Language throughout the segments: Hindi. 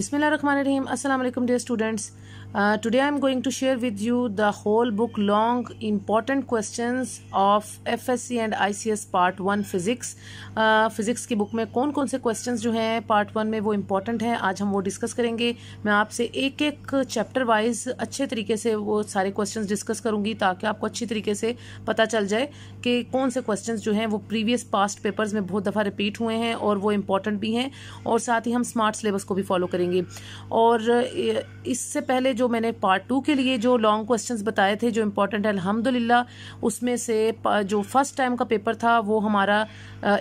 बिसमिल्ल रन रहीम अस्सलाम वालेकुम dear students Uh, today I'm going to share with you the whole book long important questions of FSC and ICS Part 1 Physics. Physics uh, की बुक में कौन कौन से questions जो हैं Part 1 में वो important हैं आज हम वो discuss करेंगे मैं आपसे एक एक chapter wise अच्छे तरीके से वो सारे questions discuss करूँगी ताकि आपको अच्छी तरीके से पता चल जाए कि कौन से questions जो हैं वो previous past papers में बहुत दफ़ा repeat हुए हैं और वो important भी हैं और साथ ही हम smart syllabus को भी follow करेंगे और इससे पहले जो मैंने पार्ट टू के लिए जो लॉन्ग क्वेश्चन बताए थे जो इम्पोर्टेंट है अलहमदिल्ला उसमें से जो फर्स्ट टाइम का पेपर था वो हमारा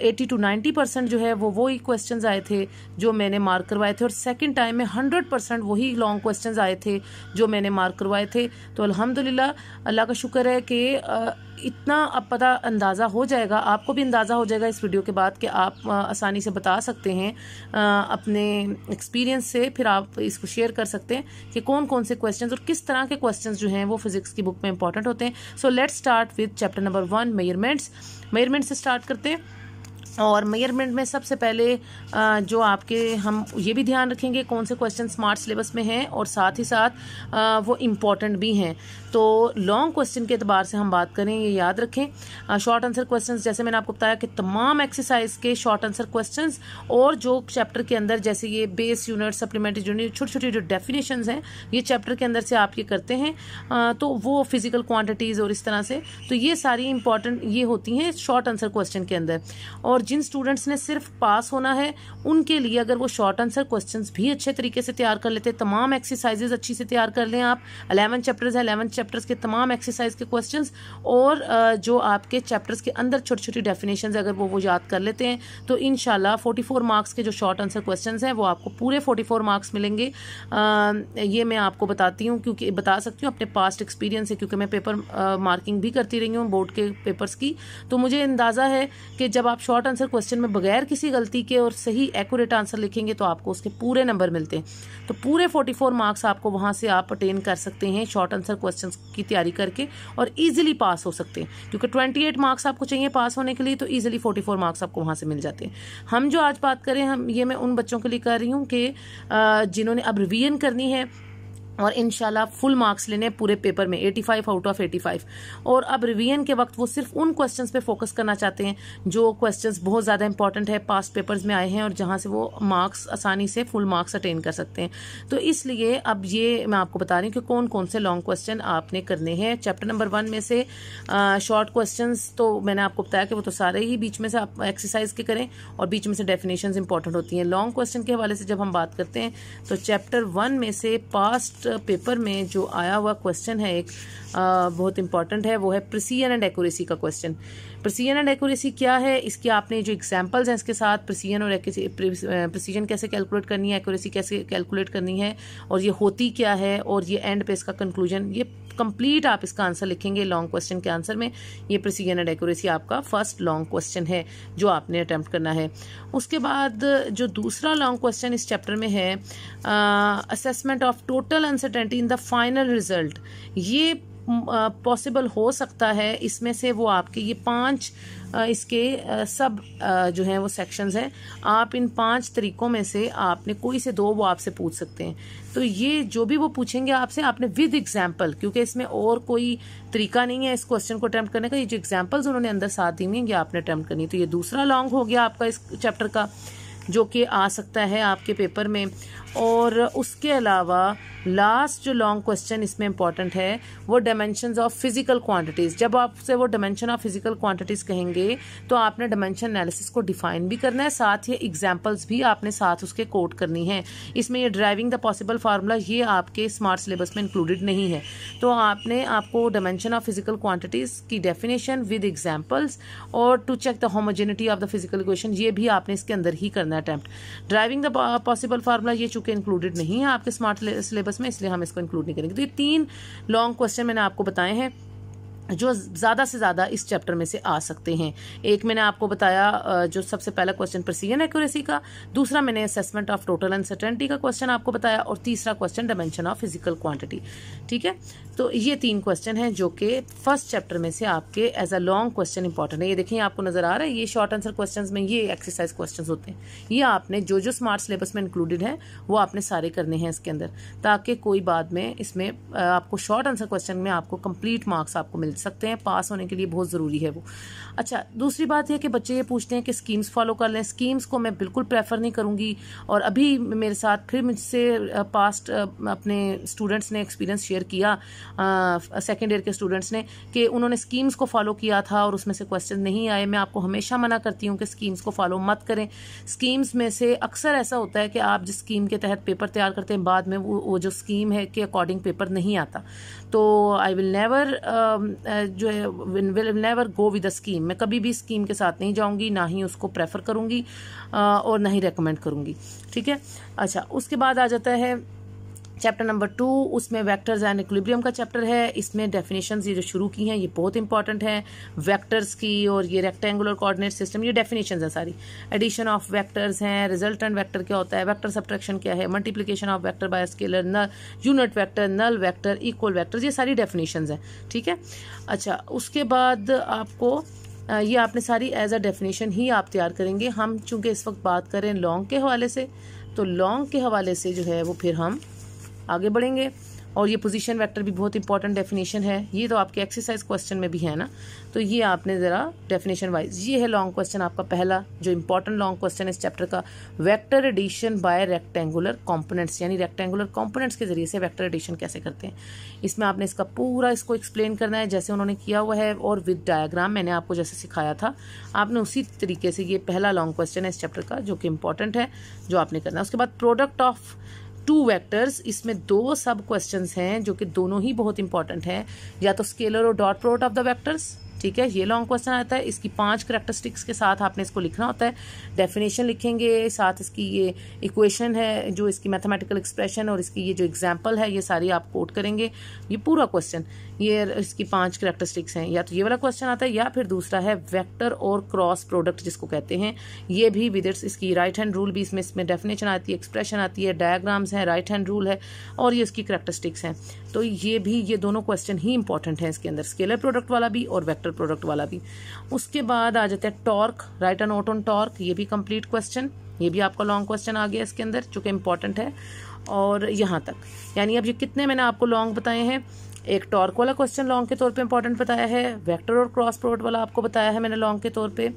एटी टू नाइन्टी परसेंट जो है वो वही क्वेश्चन आए थे जो मैंने मार्क करवाए थे और सेकेंड टाइम में हंड्रेड परसेंट वही लॉन्ग क्वेश्चन आए थे जो मैंने मार्क करवाए थे तो अलहमदिल्ला अल्लाह का शुक्र है कि इतना अब पता अंदाज़ा हो जाएगा आपको भी अंदाज़ा हो जाएगा इस वीडियो के बाद कि आप आसानी से बता सकते हैं अपने एक्सपीरियंस से फिर आप इसको शेयर कर सकते हैं कि कौन कौन से क्वेश्चन और किस तरह के क्वेश्चन जो हैं वो फिजिक्स की बुक में इंपॉर्टेंट होते हैं so let's start with chapter number one measurements measurement से स्टार्ट करते हैं और मेयरमेंट में सबसे पहले जो आपके हम ये भी ध्यान रखेंगे कौन से क्वेश्चन स्मार्ट सिलेबस में हैं और साथ ही साथ वो इम्पॉर्टेंट भी हैं तो लॉन्ग क्वेश्चन के अतबार से हम बात करें ये याद रखें शॉर्ट आंसर क्वेश्चन जैसे मैंने आपको बताया कि तमाम एक्सरसाइज के शॉर्ट आंसर क्वेश्चन और जो चैप्टर के अंदर जैसे ये बेस यूनिट सप्लीमेंट्री यूनिट छोटी छोटी जो डेफिनेशन हैं ये चैप्टर के अंदर से आप ये करते हैं तो वो फिजिकल क्वान्टिटीज़ और इस तरह से तो ये सारी इंपॉर्टेंट ये होती हैं शॉर्ट आंसर क्वेश्चन के अंदर और और जिन स्टूडेंट्स ने सिर्फ पास होना है उनके लिए अगर वो शॉर्ट आंसर क्वेश्चन भी अच्छे तरीके से तैयार कर लेते तमाम एक्सरसाइजेज अच्छी से तैयार कर लें आप अलेवन चैप्टर्स हैं अलेवन चैप्टर्स के तमाम एक्सरसाइज के क्वेश्चन और जो आपके चैप्टर्स के अंदर छोटी छोटी डेफिनेशन अगर वो वो याद कर लेते हैं तो इन शाला मार्क्स के जो शॉर्ट आंसर क्वेश्चन हैं वो आपको पूरे फोर्टी फोर मार्क्स मिलेंगे ये मैं आपको बताती हूँ क्योंकि बता सकती हूँ अपने पास्ट एक्सपीरियंस है क्योंकि मैं पेपर मार्किंग भी करती रही हूँ बोर्ड के पेपर्स की तो मुझे अंदाज़ा है कि जब आप शॉर्ट आंसर क्वेश्चन में बगैर किसी गलती के और सही एक्यूरेट आंसर लिखेंगे तो आपको उसके पूरे नंबर मिलते हैं तो पूरे 44 मार्क्स आपको वहाँ से आप अटेन कर सकते हैं शॉर्ट आंसर क्वेश्चन की तैयारी करके और ईजिली पास हो सकते हैं क्योंकि 28 मार्क्स आपको चाहिए पास होने के लिए तो ईजिली फोर्टी मार्क्स आपको वहाँ से मिल जाते हैं हम जो आज बात करें हम ये मैं उन बच्चों के लिए कर रही हूँ कि जिन्होंने अब रिवीजन करनी है और इन फुल मार्क्स लेने पूरे पेपर में 85 आउट ऑफ 85 और अब रिवीजन के वक्त वो सिर्फ उन क्वेश्चन पे फोकस करना चाहते हैं जो क्वेश्चन बहुत ज़्यादा इंपॉर्टेंट है पास्ट पेपर्स में आए हैं और जहाँ से वो मार्क्स आसानी से फुल मार्क्स अटेन कर सकते हैं तो इसलिए अब ये मैं आपको बता रही हूँ कि कौन कौन से लॉन्ग क्वेश्चन आपने करने हैं चैप्टर नंबर वन में से शॉर्ट क्वेश्चन तो मैंने आपको बताया कि वो तो सारे ही बीच में से आप एक्सरसाइज के करें और बीच में से डेफिनेशन इंपॉर्टेंट होती हैं लॉन्ग क्वेश्चन के हवाले से जब हम बात करते हैं तो चैप्टर वन में से पास्ट पेपर में जो आया हुआ क्वेश्चन है एक बहुत इंपॉर्टेंट है वो है प्रिसीजन एंड एक्यूरेसी का क्वेश्चन प्रसीजन एंड एक्यूरेसी क्या है इसके आपने जो एग्जाम्पल्स हैं इसके साथ प्रसीजन और प्रसीजन eh, कैसे कैलकुलेट करनी है एक्यूरेसी कैसे कैलकुलेट करनी है और ये होती क्या है और ये एंड पे इसका कंक्लूजन ये कंप्लीट आप इसका आंसर लिखेंगे लॉन्ग क्वेश्चन के आंसर में ये प्रसीजन एंड एक्यूरेसी आपका फर्स्ट लॉन्ग क्वेश्चन है जो आपने अटैम्प्ट करना है उसके बाद जो दूसरा लॉन्ग क्वेश्चन इस चैप्टर में है assessment of total uncertainty in the final result ये पॉसिबल हो सकता है इसमें से वो आपके ये पांच इसके सब जो हैं वो सेक्शंस हैं आप इन पांच तरीकों में से आपने कोई से दो वो आपसे पूछ सकते हैं तो ये जो भी वो पूछेंगे आपसे आपने विद एग्जाम्पल क्योंकि इसमें और कोई तरीका नहीं है इस क्वेश्चन को अटैम्प्ट करने का ये जो एग्जाम्पल्स उन्होंने अंदर साथ दी हुई ये आपने अटैम्प्ट करनी है तो ये दूसरा लॉन्ग हो गया आपका इस चैप्टर का जो कि आ सकता है आपके पेपर में और उसके अलावा लास्ट जो लॉन्ग क्वेश्चन इसमें इंपॉर्टेंट है वो डायमेंशन ऑफ फिजिकल क्वांटिटीज जब आपसे वो डायमेंशन ऑफ फिजिकल क्वांटिटीज कहेंगे तो आपने डायमेंशन एनालिसिस को डिफाइन भी करना है साथ ही एग्जाम्पल्स भी आपने साथ उसके कोट करनी है इसमें ये ड्राइविंग द पॉसिबल फार्मूला ये आपके स्मार्ट सिलेबस में इंक्लूडेड नहीं है तो आपने आपको डायमेंशन ऑफ फिजिकल क्वांटिटीज की डेफिनेशन विद एग्जाम्पल्स और to check the homogeneity of the physical equation ये भी आपने इसके अंदर ही करना है attempt deriving the possible formula ये चूंकि इंक्लूडेड नहीं है आपके स्मार्ट सिलेबस में इसलिए हम इसको इंक्लूड नहीं करेंगे तो ये तीन लॉन्ग क्वेश्चन मैंने आपको बताए हैं जो ज़्यादा से ज़्यादा इस चैप्टर में से आ सकते हैं एक मैंने आपको बताया जो सबसे पहला क्वेश्चन प्रसिजन एक्यूरेसी का दूसरा मैंने असेसमेंट ऑफ टोटल अनसर्टेनिटी का क्वेश्चन आपको बताया और तीसरा question dimension of physical quantity ठीक है तो ये तीन क्वेश्चन हैं जो कि फर्स्ट चैप्टर में से आपके as a long question important है ये देखिए आपको नजर आ रहा है ये शॉर्ट आंसर क्वेश्चन में ये एक्सरसाइज क्वेश्चन होते हैं ये आपने जो जो स्मार्ट सिलेबस में इंक्लूडेड है वो आपने सारे करने हैं इसके अंदर ताकि कोई बाद में इसमें आपको शॉर्ट आंसर क्वेश्चन में आपको कंप्लीट मार्क्स आपको मिल सकते हैं पास होने के लिए बहुत ज़रूरी है वो अच्छा दूसरी बात यह कि बच्चे ये पूछते हैं कि स्कीम्स फॉलो कर लें स्कीम्स को मैं बिल्कुल प्रेफर नहीं करूँगी और अभी मेरे साथ फिर मुझसे पास्ट अपने स्टूडेंट्स ने एक्सपीरियंस शेयर किया सेकेंड ईयर के स्टूडेंट्स ने कि उन्होंने स्कीम्स को फॉलो किया था और उसमें से क्वेश्चन नहीं आए मैं आपको हमेशा मना करती हूँ कि स्कीम्स को फॉलो मत करें स्कीम्स में से अक्सर ऐसा होता है कि आप जिस स्कीम के तहत पेपर तैयार करते हैं बाद में वो वो जो स्कीम है के अकॉर्डिंग पेपर नहीं आता तो आई विल नेवर जो है will never go with a scheme मैं कभी भी स्कीम के साथ नहीं जाऊंगी ना ही उसको प्रेफर करूंगी और ना ही रेकमेंड करूंगी ठीक है अच्छा उसके बाद आ जाता है चैप्टर नंबर टू उसमें वेक्टर्स एंड इक्विलिब्रियम का चैप्टर है इसमें डेफिनेशंस ये जो शुरू की हैं ये बहुत इंपॉर्टेंट हैं वेक्टर्स की और ये रेक्टेंगुलर कोऑर्डिनेट सिस्टम ये डेफिनेशंस हैं सारी एडिशन ऑफ वेक्टर्स हैं रिजल्टेंट वेक्टर क्या होता है वेक्टर सब्ट्रैक्शन क्या है multiplication of vector by scalar null unit vector null vector equal vector ये सारी डेफिनेशन हैं ठीक है अच्छा उसके बाद आपको ये आपने सारी एज अ डेफिनेशन ही आप तैयार करेंगे हम चूंकि इस वक्त बात करें लॉन्ग के हवाले से तो लॉन्ग के हवाले से जो है वो फिर हम आगे बढ़ेंगे और ये पोजीशन वेक्टर भी बहुत इंपॉर्टेंट डेफिनेशन है ये तो आपके एक्सरसाइज क्वेश्चन में भी है ना तो ये आपने ज़रा डेफिनेशन वाइज ये है लॉन्ग क्वेश्चन आपका पहला जो इंपॉर्टेंट लॉन्ग क्वेश्चन है इस चैप्टर का vector addition by rectangular components यानी रेक्टेंगुलर कॉम्पोनेट्स के जरिए से वैक्टर एडिशन कैसे करते हैं इसमें आपने इसका पूरा इसको एक्सप्लेन करना है जैसे उन्होंने किया हुआ है और विद डायाग्राम मैंने आपको जैसे सिखाया था आपने उसी तरीके से ये पहला लॉन्ग क्वेश्चन है इस चैप्टर का जो कि इंपॉर्टेंट है जो आपने करना है उसके बाद प्रोडक्ट ऑफ टू वेक्टर्स इसमें दो सब क्वेश्चंस हैं जो कि दोनों ही बहुत इंपॉर्टेंट हैं या तो स्केलर और dot product of the vectors ठीक है ये लॉन्ग क्वेश्चन आता है इसकी पांच करेक्टरिस्टिक्स के साथ आपने इसको लिखना होता है डेफिनेशन लिखेंगे साथ इसकी ये इक्वेशन है जो इसकी मैथमेटिकल एक्सप्रेशन और इसकी ये जो एग्जाम्पल है ये सारी आप कोट करेंगे ये पूरा क्वेश्चन ये इसकी पांच करेक्टरिस्टिक्स हैं या तो ये वाला क्वेश्चन आता है या फिर दूसरा है वैक्टर और क्रॉस प्रोडक्ट जिसको कहते हैं ये भी विदर्स इसकी राइट हैंड रूल भी इसमें इसमें डेफिनेशन आती है एक्सप्रेशन आती है डायग्राम्स हैं राइट हैंड रूल है और ये इसकी करेक्टरिस्टिक्स हैं तो ये भी ये दोनों क्वेश्चन ही इंपॉर्टेंट है इसके अंदर स्केलर प्रोडक्ट वाला भी और वैक्टर टोटल प्रोडक्ट वाला भी उसके बाद आ जाता है torque right and note on torque ये भी कंप्लीट क्वेश्चन ये भी आपका लॉन्ग क्वेश्चन आ गया इसके अंदर चूंकि इंपॉर्टेंट है और यहाँ तक यानी अब ये कितने मैंने आपको लॉन्ग बताए हैं एक टॉर्क वाला क्वेश्चन लॉन्ग के तौर पे इंपॉर्टेंट बताया है वेक्टर और क्रॉस प्रोडक्ट वाला आपको बताया है मैंने लॉन्ग के तौर पे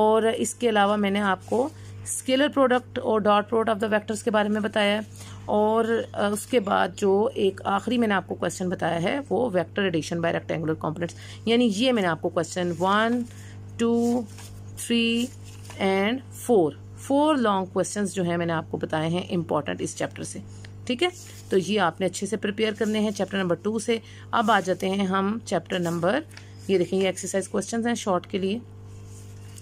और इसके अलावा मैंने आपको स्केलर प्रोडक्ट और dot product of the vectors के बारे में बताया है और उसके बाद जो एक आखिरी मैंने आपको क्वेश्चन बताया है वो vector addition by rectangular components यानी ये मैंने आपको question one two three and four four long questions जो है मैंने आपको बताए हैं इंपॉर्टेंट इस चैप्टर से ठीक है तो ये आपने अच्छे से प्रिपेयर करने हैं चैप्टर नंबर टू से अब आ जाते हैं हम चैप्टर नंबर ये देखें ये एक्सरसाइज क्वेश्चन हैं शॉर्ट के लिए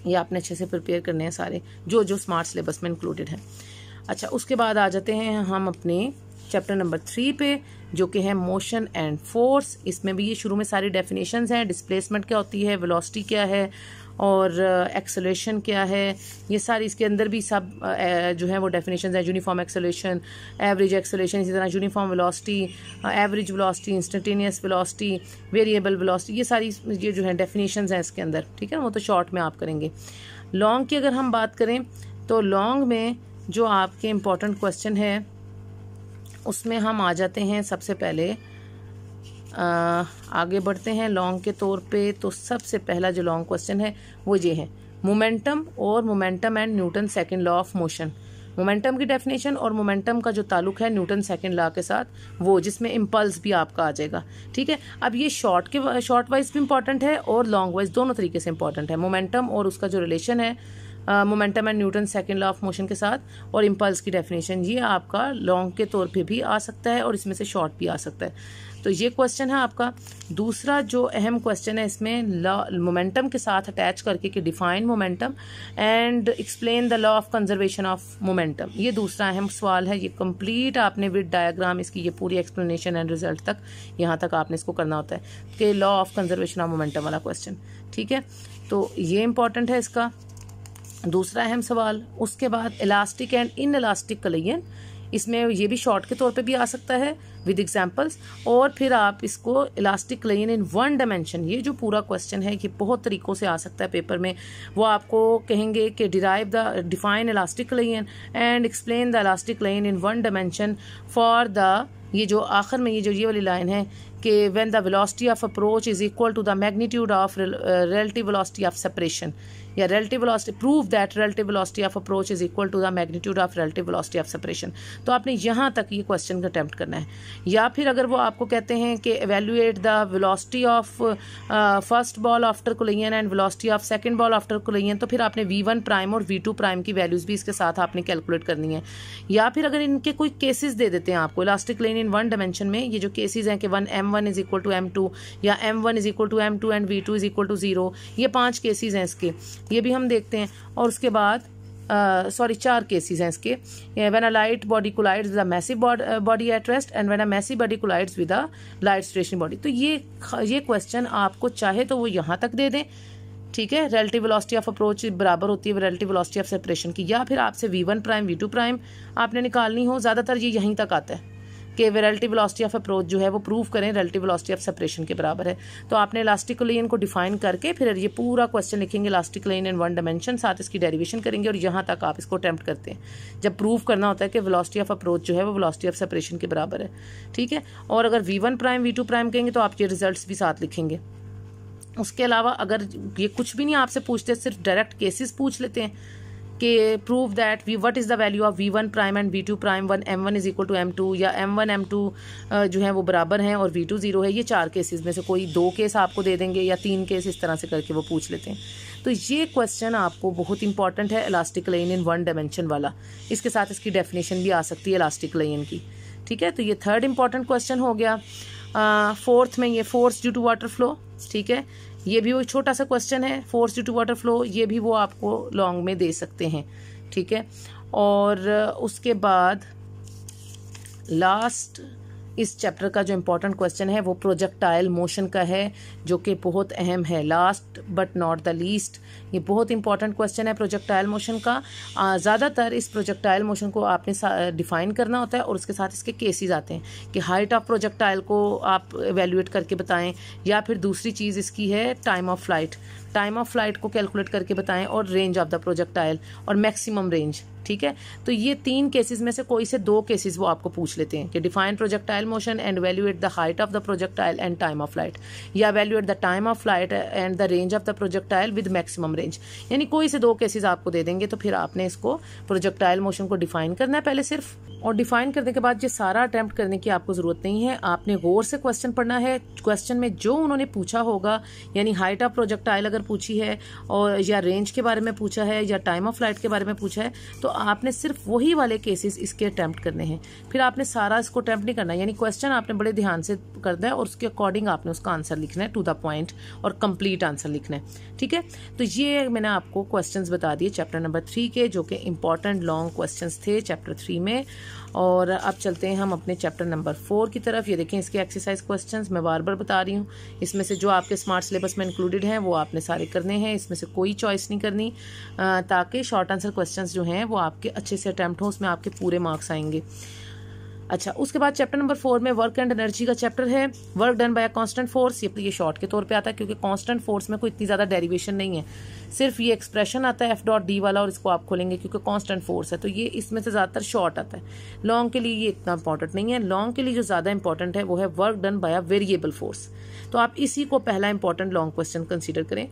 ये आपने अच्छे से प्रिपेयर करने हैं सारे जो जो स्मार्ट सिलेबस में इंक्लूडेड हैं अच्छा उसके बाद आ जाते हैं हम अपने चैप्टर नंबर थ्री पे जो कि है मोशन एंड फोर्स इसमें भी ये शुरू में सारी डेफिनेशंस हैं डिस्प्लेसमेंट क्या होती है वेलोसिटी क्या है और एक्सेलेशन uh, क्या है ये सारी इसके अंदर भी सब uh, uh जो है वो डेफिनेशन हैं यूनिफॉर्म एक्सेलेशन एवरेज एक्सेलेशन इसी तरह uniform velocity average velocity instantaneous velocity variable velocity ये सारी ये जो है डेफिनेशन हैं इसके अंदर ठीक है वो तो शॉर्ट में आप करेंगे लॉन्ग की अगर हम बात करें तो लॉन्ग में जो आपके इम्पोर्टेंट क्वेश्चन है उसमें हम आ जाते हैं सबसे पहले आ, आगे बढ़ते हैं लॉन्ग के तौर पे तो सबसे पहला जो लॉन्ग क्वेश्चन है वो ये है मोमेंटम और momentum and Newton second law of motion momentum की डेफिनेशन और मोमेंटम का जो ताल्लुक है न्यूटन सेकेंड लॉ के साथ वो जिसमें इम्पल्स भी आपका आ जाएगा ठीक है अब ये शॉर्ट के शॉर्ट वाइज भी इंपॉर्टेंट है और लॉन्ग वाइज दोनों तरीके से इंपॉर्टेंट है मोमेंटम और उसका जो रिलेशन है momentum and Newton second law of motion के साथ और इम्पल्स की डेफिनेशन ये आपका लॉन्ग के तौर पे भी आ सकता है और इसमें से शॉर्ट भी आ सकता है तो ये क्वेश्चन है आपका दूसरा जो अहम क्वेश्चन है इसमें लॉ मोमेंटम के साथ अटैच करके कि define momentum and explain the law of conservation of momentum ये दूसरा अहम सवाल है ये कंप्लीट आपने विद डायग्राम इसकी ये पूरी एक्सप्लेनेशन एंड रिजल्ट तक यहाँ तक आपने इसको करना होता है कि law of conservation of momentum वाला क्वेश्चन ठीक है तो ये इंपॉर्टेंट है इसका दूसरा अहम सवाल उसके बाद elastic and inelastic collision इसमें ये भी शॉर्ट के तौर पे भी आ सकता है विद एग्जाम्पल्स और फिर आप इसको elastic collision in one dimension ये जो पूरा क्वेश्चन है कि बहुत तरीक़ों से आ सकता है पेपर में वो आपको कहेंगे कि derive the define elastic collision and explain the elastic collision in one dimension for the ये जो आखिर में ये जो ये वाली लाइन है कि when the velocity of approach is equal to the magnitude of relative velocity of separation या relative velocity prove that relative velocity of approach is equal to the magnitude of relative velocity of separation तो आपने यहाँ तक ये क्वेश्चन अटैम्प्ट करना है या फिर अगर वो आपको कहते हैं कि evaluate the velocity of first ball after collision and velocity of second ball after collision तो फिर आपने वी वन प्राइम और वी टू प्राइम की वैल्यूज भी इसके साथ आपने कैलकुलेट करनी है या फिर अगर इनके कोई केसेज दे देते हैं आपको elastic collision in one dimension में ये जो केसेज हैं कि one M one is equal to M two या M one is equal to M two and V two is equal to zero ये पांच केसेस हैं इसके ये भी हम देखते हैं और उसके बाद सॉरी uh, चार केसेस हैं इसके when a light body collides with a massive body at rest and when a massive body collides with a light station body तो ये ये क्वेश्चन आपको चाहे तो वो यहाँ तक दे दें ठीक है रिलेटिव वेलोसिटी ऑफ अप्रोच बराबर होती है रिलेटिव वेलोसिटी ऑफ सेपरेशन की या फिर आपसे V one prime V two prime आपने निकालनी हो ज़्यादातर ये यहीं तक आता है कि रेलेटिव वेलोसिटी ऑफ अप्रोच जो है वो प्रूव करें रेल्टी वेलोसिटी ऑफ सेपरेशन के बराबर है तो आपने इलास्टिक को डिफाइन करके फिर ये पूरा क्वेश्चन लिखेंगे elastic collision in one dimension साथ इसकी डेरिवेशन करेंगे और यहाँ तक आप इसको अटैम्प्ट करते हैं जब प्रूव करना होता है कि वेलोसिटी ऑफ अप्रोच जो है वो वेलोसिटी ऑफ सेपरेशन के बराबर है ठीक है और अगर V one prime V two prime कहेंगे तो आप ये रिजल्ट भी साथ लिखेंगे उसके अलावा अगर ये कुछ भी नहीं आपसे पूछते सिर्फ डायरेक्ट केसेस पूछ लेते हैं के prove that V what is the value of V one prime and V two prime one M one is equal to M two या एम वन एम टू जो है वो बराबर हैं और वी टू ज़ीरो है ये चार केसेस में से कोई दो केस आपको दे देंगे या तीन केस इस तरह से करके वो पूछ लेते हैं तो ये क्वेश्चन आपको बहुत इंपॉर्टेंट है elastic collision in one dimension वाला इसके साथ इसकी डेफिनेशन भी आ सकती है इलास्टिक लाइन की ठीक है तो ये थर्ड इंपॉर्टेंट क्वेश्चन हो गया फोर्थ uh, में ये force due to water flow ठीक है ये भी वो छोटा सा क्वेश्चन है force due to water flow ये भी वो आपको लॉन्ग में दे सकते हैं ठीक है और उसके बाद लास्ट इस चैप्टर का जो इम्पोर्टेंट क्वेश्चन है वो प्रोजेक्टाइल मोशन का है जो कि बहुत अहम है last but not the least ये बहुत इंपॉर्टेंट क्वेश्चन है प्रोजेक्टाइल मोशन का ज़्यादातर इस प्रोजेक्टाइल मोशन को आपने डिफाइन करना होता है और उसके साथ इसके केसेस आते हैं कि हाइट ऑफ प्रोजेक्टाइल को आप एवेल्यूएट करके बताएं या फिर दूसरी चीज़ इसकी है time of flight time of flight को कैलकुलेट करके बताएं और रेंज ऑफ द प्रोजेक्टाइल और मैक्सिमम रेंज ठीक है तो ये तीन केसेस में से कोई से दो केसेस वो आपको पूछ लेते हैं कि define projectile motion and evaluate the height of the projectile and time of flight या evaluate the time of flight and the range of the projectile with maximum range यानी कोई से दो केसेस आपको दे देंगे तो फिर आपने इसको प्रोजेक्टाइल मोशन को डिफाइन करना है पहले सिर्फ और डिफाइन करने के बाद ये सारा अटैम्प्ट करने की आपको ज़रूरत नहीं है आपने गौर से क्वेश्चन पढ़ना है क्वेश्चन में जो उन्होंने पूछा होगा यानी हाइट ऑफ प्रोजेक्ट आयल अगर पूछी है और या रेंज के बारे में पूछा है या टाइम ऑफ फ्लाइट के बारे में पूछा है तो आपने सिर्फ वही वाले केसेस इसके अटैम्प्ट करने हैं फिर आपने सारा इसको अटैम्प्ट नहीं करना यानी क्वेश्चन आपने बड़े ध्यान से करना है और उसके अकॉर्डिंग आपने उसका आंसर लिखना है टू द पॉइंट और कंप्लीट आंसर लिखना है ठीक है तो ये मैंने आपको क्वेश्चन बता दिए चैप्टर नंबर थ्री के जो कि इंपॉर्टेंट लॉन्ग क्वेश्चन थे चैप्टर थ्री में और अब चलते हैं हम अपने चैप्टर नंबर फोर की तरफ ये देखें इसके एक्सरसाइज क्वेश्चंस मैं बार बार बता रही हूँ इसमें से जो आपके स्मार्ट सिलेबस में इंक्लूडेड हैं वो आपने सारे करने हैं इसमें से कोई चॉइस नहीं करनी ताकि शॉर्ट आंसर क्वेश्चन जो हैं वो आपके अच्छे से अटैम्प्ट हों उसमें आपके पूरे मार्क्स आएंगे अच्छा उसके बाद चैप्टर नंबर फोर में वर्क एंड एनर्जी का चैप्टर है work done by a constant force ये ये शॉर्ट के तौर पे आता है क्योंकि कांस्टेंट फोर्स में कोई इतनी ज़्यादा डेरिवेशन नहीं है सिर्फ ये एक्सप्रेशन आता है एफ डॉट डी वाला और इसको आप खोलेंगे क्योंकि कॉन्स्टेंट फोर्स है तो ये इसमें से ज़्यादातर शॉर्ट आता है लॉन्ग के लिए ये इतना इंपॉर्टेंट नहीं है लॉन्ग के लिए जो ज़्यादा इंपॉर्टेंट है वो है work done by a variable force तो आप इसी को पहला इंपॉर्टेंट लॉन्ग क्वेश्चन कंसिडर करें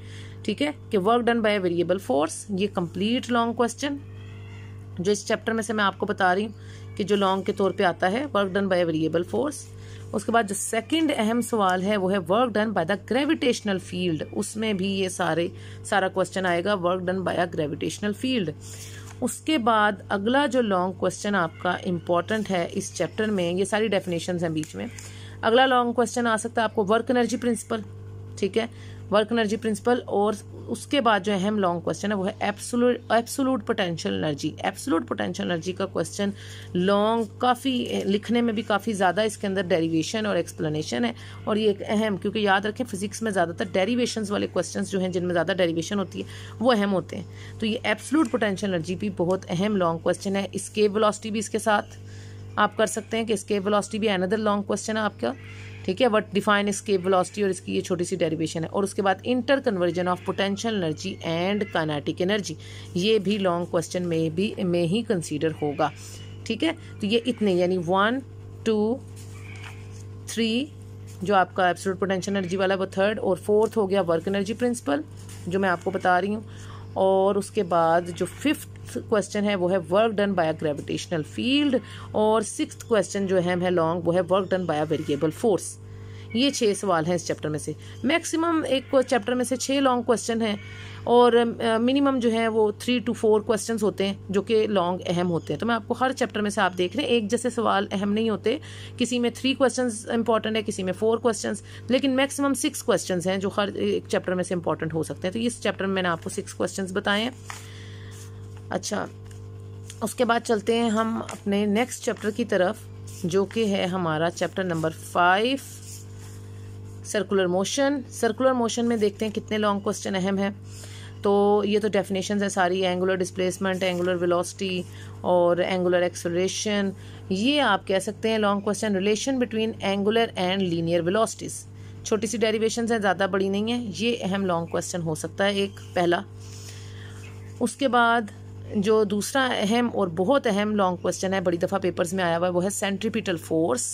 ठीक है कि work done by a variable force ये कंप्लीट लॉन्ग क्वेश्चन जो इस चैप्टर में से मैं आपको बता रही हूँ कि जो लॉन्ग के तौर पे आता है work done by variable force उसके बाद जो सेकंड अहम सवाल है वो है work done by the gravitational field उसमें भी ये सारे सारा क्वेश्चन आएगा work done by a gravitational field उसके बाद अगला जो लॉन्ग क्वेश्चन आपका इम्पॉर्टेंट है इस चैप्टर में ये सारी डेफिनेशन हैं बीच में अगला लॉन्ग क्वेश्चन आ सकता है आपको वर्क एनर्जी प्रिंसिपल ठीक है वर्क एनर्जी प्रिंसिपल और उसके बाद जो अहम लॉन्ग क्वेश्चन है वो है absolute absolute potential energy absolute potential energy का क्वेश्चन लॉन्ग काफ़ी लिखने में भी काफ़ी ज़्यादा इसके अंदर डेरिवेशन और एक्सप्लेनेशन है और ये एक अहम क्योंकि याद रखें फिजिक्स में ज़्यादातर डेरीवेशन वाले क्वेश्चन जो हैं जिनमें ज़्यादा डेरीवेशन होती है वो अहम होते हैं तो ये एप्सोलूट पोटेंशियल एनर्जी भी बहुत अहम लॉन्ग क्वेश्चन है इसके वेलोसिटी भी इसके साथ आप कर सकते हैं कि इसके वेलोसिटी भी अनदर लॉन्ग क्वेश्चन है आपका ठीक है वट डिफाइन इसके वेलोसिटी और इसकी ये छोटी सी डेरिवेशन है और उसके बाद interconversion of potential energy and kinetic energy ये भी लॉन्ग क्वेश्चन में भी में ही कंसीडर होगा ठीक है तो ये इतने यानी वन टू थ्री जो आपका एब्सोलूट पोटेंशियल एनर्जी वाला वो थर्ड और फोर्थ हो गया वर्क एनर्जी प्रिंसिपल जो मैं आपको बता रही हूँ और उसके बाद जो फिफ्थ क्वेश्चन है वो है work done by gravitational field और सिक्स क्वेश्चन जो अहम है लॉन्ग वो है work done by variable force ये छः सवाल हैं इस चैप्टर में से मैक्सिमम एक चैप्टर में से छः लॉन्ग क्वेश्चन हैं और मिनिमम uh, जो है वो थ्री टू फोर क्वेश्चन होते हैं जो कि लॉन्ग अहम होते हैं तो मैं आपको हर चैप्टर में से आप देख रहे हैं एक जैसे सवाल अहम नहीं होते किसी में थ्री क्वेश्चन इंपॉर्टेंट है किसी में फोर क्वेश्चन लेकिन मैक्सिमम सिक्स क्वेश्चन हैं जो हर एक चैप्टर में से इंपॉर्टेंट हो सकते हैं तो इस चैप्टर में मैंने आपको सिक्स क्वेश्चन बताए हैं अच्छा उसके बाद चलते हैं हम अपने नेक्स्ट चैप्टर की तरफ जो कि है हमारा chapter number five circular motion circular motion में देखते हैं कितने लॉन्ग क्वेश्चन अहम है तो ये तो डेफिनेशन है सारी एंगुलर डिस्प्लेसमेंट एंगुलर वेलोसिटी और एंगुलर एक्सलेशन ये आप कह सकते हैं long question relation between angular and linear velocities छोटी सी डेरिवेशन है ज़्यादा बड़ी नहीं है ये अहम लॉन्ग क्वेश्चन हो सकता है एक पहला उसके बाद जो दूसरा अहम और बहुत अहम लॉन्ग क्वेश्चन है बड़ी दफ़ा पेपर्स में आया हुआ है वो है सेंट्रीपिटल फोर्स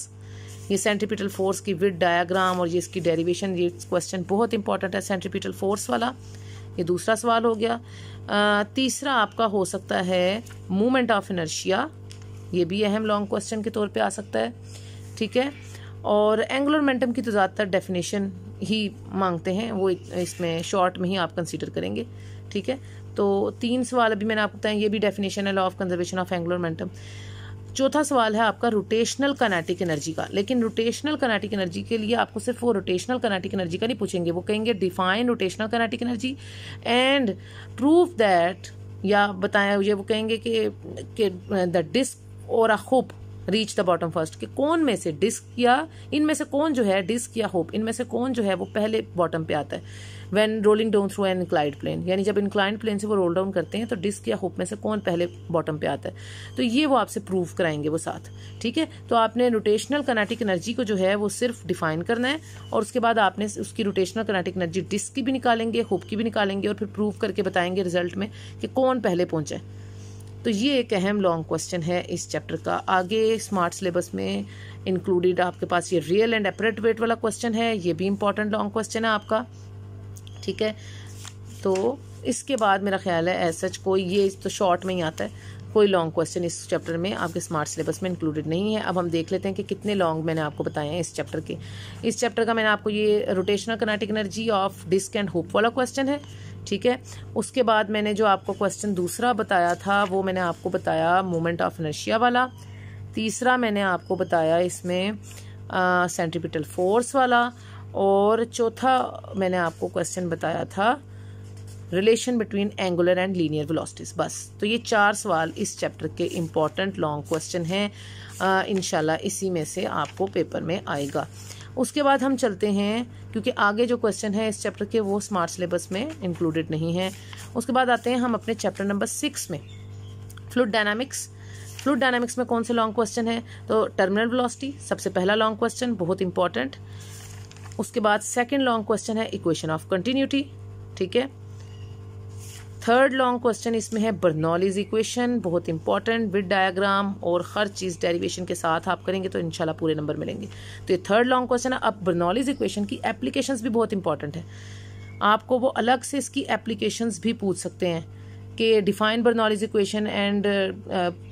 ये सेंट्रीपिटल फोर्स की विद डायाग्राम और ये इसकी डेरिवेशन ये क्वेश्चन बहुत इंपॉर्टेंट है सेंट्रीपिटल फोर्स वाला ये दूसरा सवाल हो गया आ, तीसरा आपका हो सकता है मूवमेंट ऑफ इनर्शिया ये भी अहम लॉन्ग क्वेश्चन के तौर पे आ सकता है ठीक है और एंगुलर मोमेंटम की तो ज़्यादातर डेफिनेशन ही मांगते हैं वो इसमें शॉर्ट में ही आप कंसीडर करेंगे ठीक है तो तीन सवाल अभी मैंने आपको बताया ये भी डेफिनेशन है law of conservation of angular momentum चौथा सवाल है आपका रोटेशनल कनेटिक एनर्जी का लेकिन रोटेशनल कनेटिक एनर्जी के लिए आपको सिर्फ वो रोटेशनल कनेटिक एनर्जी का नहीं पूछेंगे वो कहेंगे define rotational kinetic energy and proof that या बताया ये वो कहेंगे कि द डिस्क और a hoop reach the bottom first कि कौन में से डिस्क या इनमें से कौन जो है डिस्क या होप इनमें से कौन जो है वो पहले बॉटम पे आता है when rolling down through an inclined plane यानी जब इंक्लाइंड प्लेन से वो रोल डाउन करते हैं तो डिस्क या हुप में से कौन पहले बॉटम पे आता है तो ये वो आपसे प्रूव कराएंगे वो साथ ठीक है तो आपने रोटेशनल कनाटिक एनर्जी को जो है वो सिर्फ डिफाइन करना है और उसके बाद आपने उसकी रोटेशनल कनाटिक एनर्जी डिस्क की भी निकालेंगे हुप की भी निकालेंगे और फिर प्रूव करके बताएंगे रिजल्ट में कि कौन पहले पहुंचे तो ये एक अहम लॉन्ग क्वेश्चन है इस चैप्टर का आगे स्मार्ट सिलेबस में इंक्लूडेड आपके पास ये रियल एंड एपरेट वेट वाला क्वेश्चन है ये भी इंपॉर्टेंट लॉन्ग क्वेश्चन है आपका ठीक है तो इसके बाद मेरा ख्याल है एज कोई ये तो शॉर्ट में ही आता है कोई लॉन्ग क्वेश्चन इस चैप्टर में आपके स्मार्ट सिलेबस में इंक्लूडेड नहीं है अब हम देख लेते हैं कि कितने लॉन्ग मैंने आपको बताए हैं इस चैप्टर के इस चैप्टर का मैंने आपको ये rotational kinetic energy of disc and hoop वाला क्वेश्चन है ठीक है उसके बाद मैंने जो आपको क्वेश्चन दूसरा बताया था वो मैंने आपको बताया मोमेंट ऑफ एनर्शिया वाला तीसरा मैंने आपको बताया इसमें सेंट्रीपिटल फोर्स वाला और चौथा मैंने आपको क्वेश्चन बताया था relation between angular and linear velocities बस तो ये चार सवाल इस चैप्टर के इम्पॉर्टेंट लॉन्ग क्वेश्चन हैं इनशाला इसी में से आपको पेपर में आएगा उसके बाद हम चलते हैं क्योंकि आगे जो क्वेश्चन है इस चैप्टर के वो स्मार्ट सिलेबस में इंक्लूडेड नहीं है उसके बाद आते हैं हम अपने चैप्टर नंबर सिक्स में फ्लूड डायनामिक्स फ्लूड डायनामिक्स में कौन से लॉन्ग क्वेश्चन है तो टर्मिनल वेलोसिटी सबसे पहला लॉन्ग क्वेश्चन बहुत इंपॉर्टेंट उसके बाद सेकेंड लॉन्ग क्वेश्चन है इक्वेशन ऑफ कंटिन्यूटी ठीक है थर्ड लॉन्ग क्वेश्चन इसमें है बर्नॉलीज इक्वेशन बहुत इंपॉर्टेंट विद डायग्राम और हर चीज़ डेरिवेशन के साथ आप करेंगे तो इंशाल्लाह पूरे नंबर मिलेंगे तो ये थर्ड लॉन्ग क्वेश्चन है अब बर्नॉलीज इक्वेशन की एप्लीकेशंस भी बहुत इंपॉर्टेंट है आपको वो अलग से इसकी एप्लीकेशंस भी पूछ सकते हैं कि define Bernoulli's equation and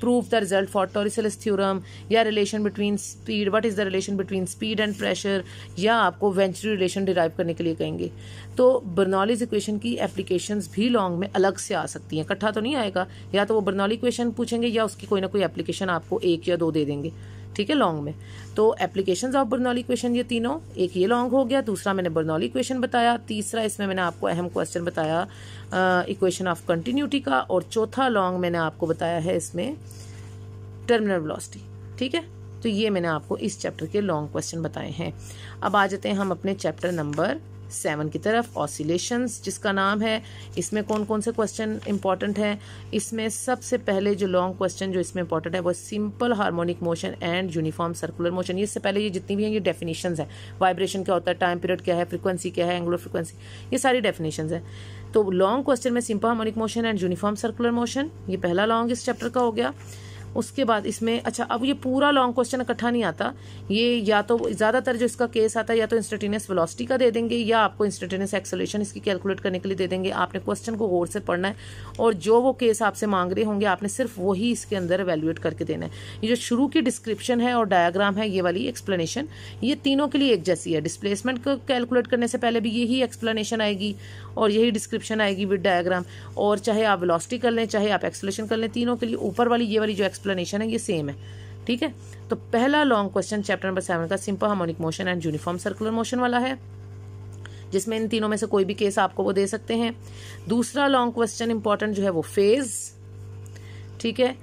prove the result for Torricelli's theorem या relation between speed what is the relation between speed and pressure या आपको वेंचुरी रिलेशन डिराइव करने के लिए कहेंगे तो बर्नॉलीज इक्वेशन की एप्लीकेशन भी लॉन्ग में अलग से आ सकती हैं इकट्ठा तो नहीं आएगा या तो वो बर्नॉली इक्वेशन पूछेंगे या उसकी कोई ना कोई एप्लीकेशन आपको एक या दो दे देंगे ठीक है लॉन्ग में तो एप्लीकेशन ऑफ बर्नौली क्वेश्चन ये तीनों एक ये लॉन्ग हो गया दूसरा मैंने बर्नौली क्वेश्चन बताया तीसरा इसमें मैंने आपको अहम क्वेश्चन बताया इक्वेशन ऑफ कंटिन्यूटी का और चौथा लॉन्ग मैंने आपको बताया है इसमें टर्मिनल वेलोसिटी ठीक है तो ये मैंने आपको इस चैप्टर के लॉन्ग क्वेश्चन बताए हैं अब आ जाते हैं हम अपने चैप्टर नंबर सेवन की तरफ ऑसिलेशंस जिसका नाम है इसमें कौन कौन से क्वेश्चन इंपॉर्टेंट हैं इसमें सबसे पहले जो लॉन्ग क्वेश्चन जो इसमें इंपॉर्टेंट है वो simple harmonic motion and uniform circular motion इससे पहले ये जितनी भी हैं ये डेफिनेशन है वाइब्रेशन क्या होता है टाइम पीरियड क्या है फ्रिक्वेंसी क्या है एंगुलर फ्रिक्वेंसी ये सारी डेफिनेशन है तो लॉन्ग क्वेश्चन में simple harmonic motion and uniform circular motion ये पहला लॉन्ग इस चैप्टर का हो गया उसके बाद इसमें अच्छा अब ये पूरा लॉन्ग क्वेश्चन इकट्ठा नहीं आता ये या तो ज़्यादातर जो इसका केस आता है या तो इंस्टेटेनियस वेलोसिटी का दे देंगे या आपको इंस्टेटेनियस एक्सेलेशन इसकी कैलकुलेट करने के लिए दे देंगे आपने क्वेश्चन को गौर से पढ़ना है और जो वो केस आपसे मांग रहे होंगे आपने सिर्फ वही इसके अंदर वैल्यूएट करके देना है ये जो शुरू की डिस्क्रिप्शन है और डायाग्राम है ये वाली एक्सप्लेनेशन ये तीनों के लिए एक जैसी है डिस्प्लेसमेंट को कैलकुलेट करने से पहले भी यही एक्सप्लेनेशन आएगी और यही डिस्क्रिप्शन आएगी विद डायग्राम और चाहे आप वेलोसिटी कर लें चाहे आप एक्सप्लेनेशन कर लें तीनों के लिए ऊपर वाली ये वाली जो एक्सप्लेनेशन है ये सेम है ठीक है तो पहला long question chapter number seven का simple harmonic motion and uniform circular motion वाला है जिसमें इन तीनों में से कोई भी केस आपको वो दे सकते हैं दूसरा लॉन्ग क्वेश्चन इंपॉर्टेंट जो है वो फेज ठीक है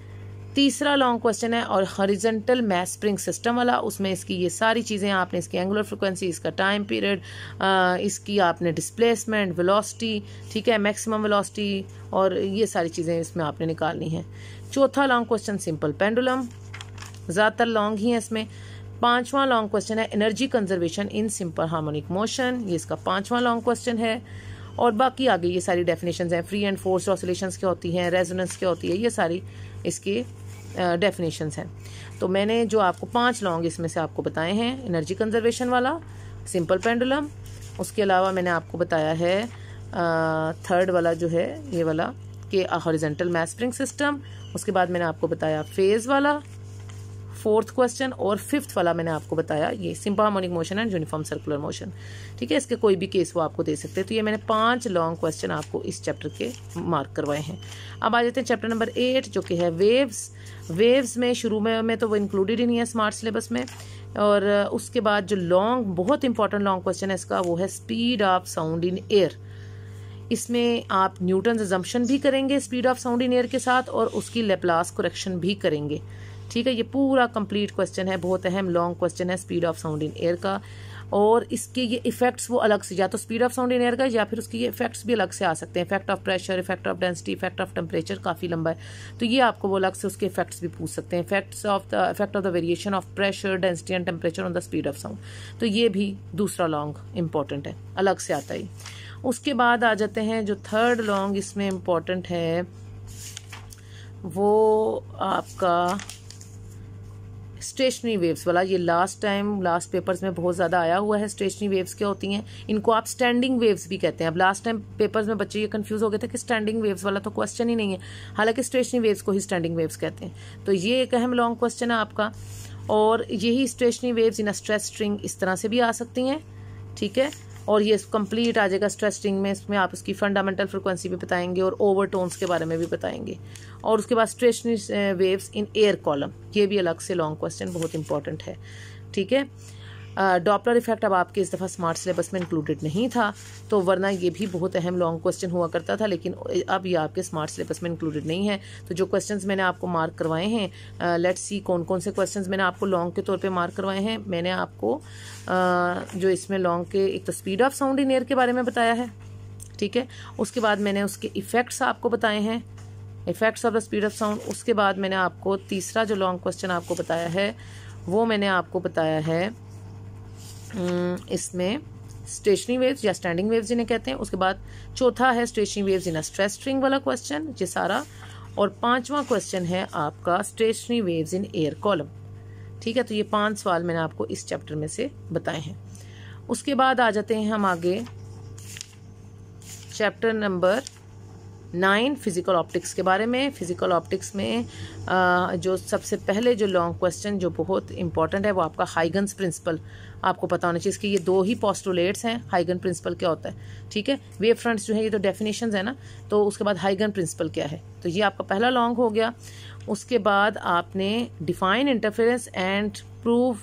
तीसरा लॉन्ग क्वेश्चन है और हॉरिजेंटल मैथ स्प्रिंग सिस्टम वाला उसमें इसकी ये सारी चीज़ें आपने इसकी एंगुलर फ्रिक्वेंसी इसका टाइम पीरियड इसकी आपने डिस्प्लेसमेंट वेलोसिटी ठीक है मैक्सिमम वेलोसिटी और ये सारी चीज़ें इसमें आपने निकालनी है चौथा लॉन्ग क्वेश्चन सिंपल पेंडुलम ज़्यादातर लॉन्ग ही है इसमें पाँचवा लॉन्ग क्वेश्चन है energy conservation in simple harmonic motion ये इसका पाँचवा लॉन्ग क्वेश्चन है और बाकी आगे ये सारी डेफिनेशंस हैं फ्री एंड फोर्स ऑसोलेशन क्या होती हैं रेजोनेंस क्या होती है ये सारी इसकी डेफिनेशन हैं तो मैंने जो आपको पांच लॉन्ग इसमें से आपको बताए हैं एनर्जी कंजर्वेशन वाला सिंपल पेंडुलम उसके अलावा मैंने आपको बताया है थर्ड वाला जो है ये वाला के हॉरिजेंटल मैसप्रिंग सिस्टम उसके बाद मैंने आपको बताया फेज़ वाला फोर्थ क्वेश्चन और फिफ्थ वाला मैंने आपको बताया ये simple harmonic motion and uniform circular motion ठीक है इसके कोई भी केस वो आपको दे सकते हैं तो ये मैंने पांच लॉन्ग क्वेश्चन आपको इस चैप्टर के मार्क करवाए हैं अब आ जाते हैं चैप्टर नंबर एट जो कि है वेव्स वेव्स में शुरू में में तो वो इंक्लूडेड ही नहीं है स्मार्ट सिलेबस में और uh, उसके बाद जो लॉन्ग बहुत इंपॉर्टेंट लॉन्ग क्वेश्चन है इसका वो है speed of sound in air इसमें आप न्यूटन जम्पशन भी करेंगे speed of sound in air के साथ और उसकी लेप्लास करेक्शन भी करेंगे ठीक है ये पूरा कंप्लीट क्वेश्चन है बहुत अहम लॉन्ग क्वेश्चन है speed of sound in air का और इसके ये इफेक्ट्स वो अलग से या तो speed of sound in air का या फिर उसके ये इफेक्ट्स भी अलग से आ सकते हैं effect of pressure effect of density effect of temperature काफ़ी लंबा है तो ये आपको वो अलग से उसके इफेक्ट्स भी पूछ सकते हैं effects of the effect of the variation of pressure density and temperature on the speed of sound तो ये भी दूसरा लॉन्ग इंपॉर्टेंट है अलग से आता है उसके बाद आ जाते हैं जो थर्ड लॉन्ग इसमें इम्पॉर्टेंट है वो आपका स्टेशनरी वेव्स वाला ये लास्ट टाइम लास्ट पेपर्स में बहुत ज़्यादा आया हुआ है स्टेशनरी वेव्स क्या होती हैं इनको आप स्टैंडिंग वेव्स भी कहते हैं अब लास्ट टाइम पेपर्स में बच्चे ये कन्फ्यूज़ हो गए थे कि स्टैंडिंग वेव्स वाला तो क्वेश्चन ही नहीं है हालांकि स्टेशनरी वेव्स को ही स्टैंडिंग वेव्स कहते हैं तो ये एक अहम लॉन्ग क्वेश्चन है आपका और यही stationary waves in stretched string इस तरह से भी आ सकती हैं ठीक है और ये कंप्लीट आ जाएगा स्ट्रेचिंग में इसमें आप उसकी फंडामेंटल फ्रिक्वेंसी भी बताएंगे और ओवर टोन्स के बारे में भी बताएंगे और उसके बाद stationary waves in air column ये भी अलग से लॉन्ग क्वेश्चन बहुत इंपॉर्टेंट है ठीक है डॉपलर इफेक्ट अब आपके इस दफ़ा स्मार्ट सिलेबस में इंक्लूडेड नहीं था तो वरना ये भी बहुत अहम लॉन्ग क्वेश्चन हुआ करता था लेकिन अब ये आपके स्मार्ट सिलेबस में इंक्लूडेड नहीं है तो जो क्वेश्चन मैंने आपको मार्क करवाए हैं लेट्स सी कौन कौन से क्वेश्चन मैंने आपको लॉन्ग के तौर पर मार्क करवाए हैं मैंने आपको जो इसमें लॉन्ग के एक तो speed of sound in air के बारे में बताया है ठीक है उसके बाद मैंने उसके इफ़ेक्ट्स आपको बताए हैं effects of the speed of sound उसके बाद मैंने आपको तीसरा जो लॉन्ग क्वेश्चन आपको बताया है वो मैंने आपको बताया है हम्म, इसमें स्टेशनरी वेव्स या स्टैंडिंग वेव्स जिन्हें कहते हैं उसके बाद चौथा है stationary waves in stretched string वाला क्वेश्चन ये सारा और पांचवा क्वेश्चन है आपका stationary waves in air column ठीक है तो ये पांच सवाल मैंने आपको इस चैप्टर में से बताए हैं उसके बाद आ जाते हैं हम आगे chapter number nine physical optics के बारे में फ़िज़िकल ऑप्टिक्स में जो सबसे पहले जो लॉन्ग क्वेश्चन जो बहुत इंपॉर्टेंट है वो आपका हाइगन्स प्रिंसिपल आपको पता होना चाहिए इसके ये दो ही पॉस्टुलेट्स हैं हाइगन प्रिंसिपल क्या होता है ठीक है वेव फ्रंट्स जो है ये तो डेफिनेशन है ना तो उसके बाद हाइगन प्रिंसिपल क्या है तो ये आपका पहला लॉन्ग हो गया उसके बाद आपने define interference and prove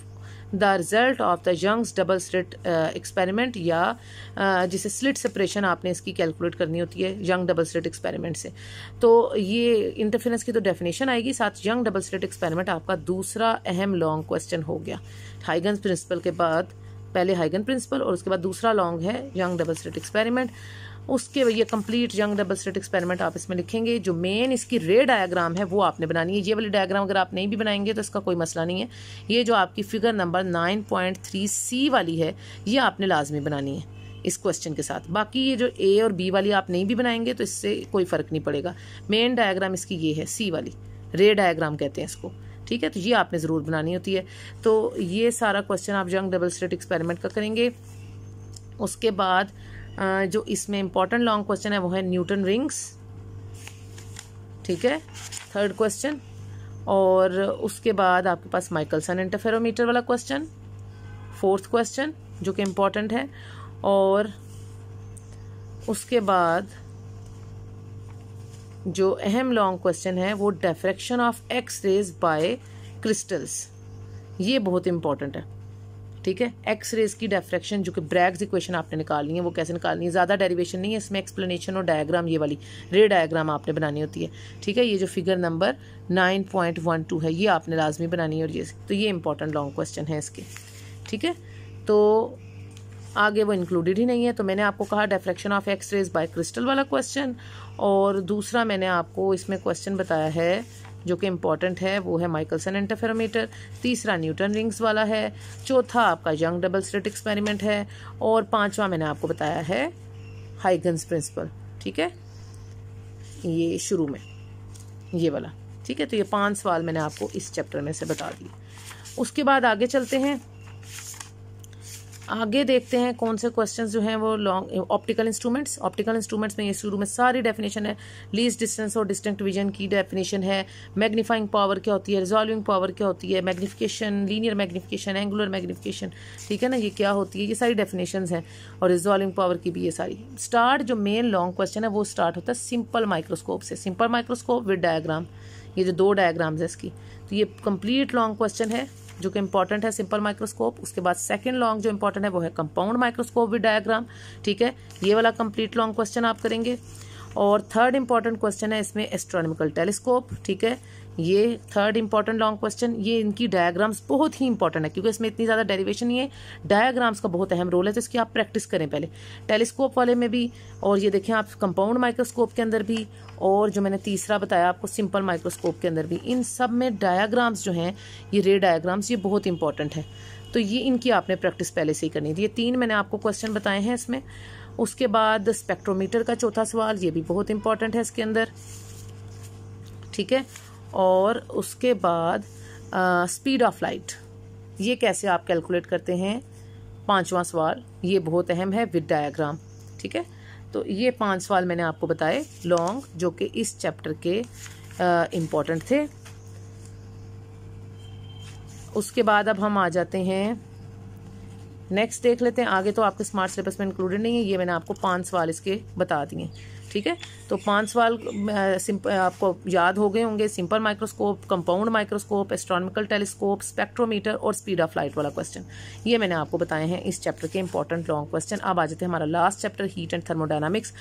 the result of the Young's double slit experiment या uh, जिसे स्लिट सेपरेशन आपने इसकी कैलकुलेट करनी होती है यंग डबल स्लिट एक्सपेरिमेंट से तो ये इंटरफेरेंस की तो डेफिनेशन आएगी साथ यंग डबल स्लिट एक्सपेरिमेंट आपका दूसरा अहम लॉन्ग क्वेश्चन हो गया हाइगन्स प्रिंसिपल के बाद पहले हाइगन प्रिंसिपल और उसके बाद दूसरा लॉन्ग है यंग डबल स्लिट एक्सपेरिमेंट उसके ये complete Young double slit experiment आप इसमें लिखेंगे जो मेन इसकी रे डायग्राम है वो आपने बनानी है ये वाली डायग्राम अगर आप नहीं भी बनाएंगे तो इसका कोई मसला नहीं है ये जो आपकी figure number nine point three C वाली है ये आपने लाजमी बनानी है इस क्वेश्चन के साथ बाकी ये जो ए और बी वाली आप नहीं भी बनाएंगे तो इससे कोई फ़र्क नहीं पड़ेगा मेन डायग्राम इसकी ये है सी वाली रे डायग्राम कहते हैं इसको ठीक है तो ये आपने ज़रूर बनानी होती है तो ये सारा क्वेश्चन आप जंग डबल स्टेट एक्सपेरिमेंट का करेंगे उसके बाद जो इसमें इंपॉर्टेंट लॉन्ग क्वेश्चन है वो है न्यूटन रिंग्स ठीक है थर्ड क्वेश्चन और उसके बाद आपके पास माइकलसन इंटरफेरोमीटर वाला क्वेश्चन फोर्थ क्वेश्चन जो कि इम्पोर्टेंट है और उसके बाद जो अहम लॉन्ग क्वेश्चन है वो diffraction of X rays by crystals ये बहुत इम्पॉर्टेंट है ठीक है एक्स रेज की डेफ्रेक्शन जो कि ब्रैग्स इक्वेशन आपने निकालनी है वो कैसे निकालनी है ज़्यादा डेरिवेशन नहीं है इसमें एक्सप्लेनेशन और डायग्राम ये वाली रे डायग्राम आपने बनानी होती है ठीक है ये जो figure number nine point one two है ये आपने लाजमी बनानी है और ये तो ये इंपॉर्टेंट लॉन्ग क्वेश्चन है इसके ठीक है तो आगे वो इंक्लूडेड ही नहीं है तो मैंने आपको कहा diffraction of X rays by crystal वाला क्वेश्चन और दूसरा मैंने आपको इसमें क्वेश्चन बताया है जो कि इम्पॉर्टेंट है वो है माइकलसन इंटरफेरोमीटर तीसरा न्यूटन रिंग्स वाला है चौथा आपका यंग डबल स्लिट एक्सपेरिमेंट है और पांचवा मैंने आपको बताया है हाइगन्स प्रिंसिपल ठीक है ये शुरू में ये वाला ठीक है तो ये पांच सवाल मैंने आपको इस चैप्टर में से बता दिए उसके बाद आगे चलते हैं आगे देखते हैं कौन से क्वेश्चन जो हैं वो long optical instruments optical instruments में ये शुरू में सारी डेफिनेशन है लीज डिस्टेंस और डिस्टेंट विजन की डेफिनेशन है मैग्नीफाइंग पावर क्या होती है रिजॉल्विंग पावर क्या होती है magnification linear magnification angular magnification ठीक है ना ये क्या होती है ये सारी डेफिनेशन है और रिजॉल्विंग पावर की भी ये सारी स्टार्ट जो मेन लॉन्ग क्वेश्चन है वो स्टार्ट होता है सिंपल माइक्रोस्कोप से सिंपल माइक्रोस्कोप विद डायग्राम ये जो दो डायग्राम्स है इसकी तो ये कंप्लीट लॉन्ग क्वेश्चन है जो कि इंपॉर्टेंट है सिंपल माइक्रोस्कोप उसके बाद सेकेंड लॉन्ग जो इंपॉर्टेंट है वो है कंपाउंड माइक्रोस्कोप विद डायग्राम ठीक है ये वाला कंप्लीट लॉन्ग क्वेश्चन आप करेंगे और थर्ड इंपॉर्टेंट क्वेश्चन है इसमें एस्ट्रोनॉमिकल टेलीस्कोप ठीक है ये थर्ड इंपॉर्टेंट लॉन्ग क्वेश्चन ये इनकी डायग्राम्स बहुत ही इंपॉर्टेंट है क्योंकि इसमें इतनी ज़्यादा डेरिवेशन नहीं है डायग्राम्स का बहुत अहम रोल है तो इसकी आप प्रैक्टिस करें पहले टेलीस्कोप वाले में भी और ये देखें आप कंपाउंड माइक्रोस्कोप के अंदर भी और जो मैंने तीसरा बताया आपको सिंपल माइक्रोस्कोप के अंदर भी इन सब में डायाग्राम्स जो हैं ये रे डायाग्राम्स ये बहुत इंपॉर्टेंट है तो ये इनकी आपने प्रैक्टिस पहले से ही करनी थी ये तीन मैंने आपको क्वेश्चन बताए हैं इसमें उसके बाद स्पेक्ट्रोमीटर का चौथा सवाल ये भी बहुत इंपॉर्टेंट है इसके अंदर ठीक है और उसके बाद स्पीड ऑफ लाइट ये कैसे आप कैलकुलेट करते हैं पांचवा सवाल ये बहुत अहम है विद डायाग्राम ठीक है तो ये पांच सवाल मैंने आपको बताए लॉन्ग जो कि इस चैप्टर के इम्पॉर्टेंट थे उसके बाद अब हम आ जाते हैं नेक्स्ट देख लेते हैं आगे तो आपके स्मार्ट सिलेबस में इंक्लूडेड नहीं है ये मैंने आपको पांच सवाल इसके बता दिए ठीक है तो पांच सवाल आपको याद हो गए होंगे simple microscope compound microscope astronomical telescope spectrometer और स्पीड ऑफ लाइट वाला क्वेश्चन ये मैंने आपको बताए हैं इस चैप्टर के इंपॉर्टेंट लॉन्ग क्वेश्चन अब आ जाते हैं हमारा last chapter heat and thermodynamics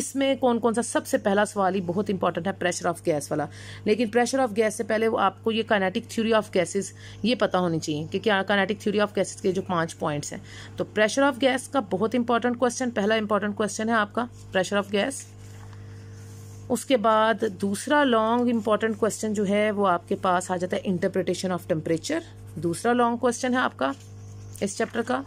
इसमें कौन कौन सा सबसे पहला सवाल ही बहुत इंपॉर्टेंट है प्रेशर ऑफ गैस वाला लेकिन प्रेशर ऑफ गैस से पहले आपको ये कानेटिक थ्योरी ऑफ गैसेज ये पता होनी चाहिए कि क्या कानेटिक थ्योरी ऑफ गैसेज के जो पाँच पॉइंट्स हैं तो प्रेशर ऑफ गैस का बहुत इंपॉर्टेंट क्वेश्चन पहला इंपॉर्टेंट क्वेश्चन है आपका प्रेशर ऑफ गैस उसके बाद दूसरा लॉन्ग इम्पॉर्टेंट क्वेश्चन जो है वो आपके पास आ जाता है इंटरप्रिटेशन ऑफ टेम्परेचर दूसरा लॉन्ग क्वेश्चन है आपका इस चैप्टर का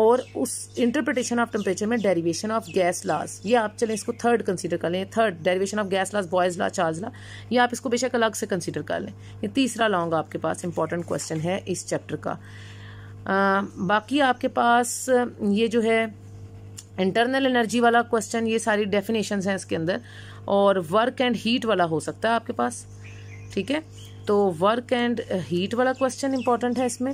और उस इंटरप्रिटेशन ऑफ टेम्परेचर में डेरिवेशन ऑफ गैस लाज ये आप चलें इसको थर्ड कंसीडर कर लें third derivation of gas laws Boyle's law Charles law ये आप इसको बेशक अलग से कंसीडर कर लें ये तीसरा लॉन्ग आपके पास इंपॉर्टेंट क्वेश्चन है इस चैप्टर का आ, बाकी आपके पास ये जो है इंटरनल एनर्जी वाला क्वेश्चन ये सारी डेफिनेशन हैं इसके अंदर और वर्क एंड हीट वाला हो सकता है आपके पास ठीक है तो वर्क एंड हीट वाला क्वेश्चन इंपॉर्टेंट है इसमें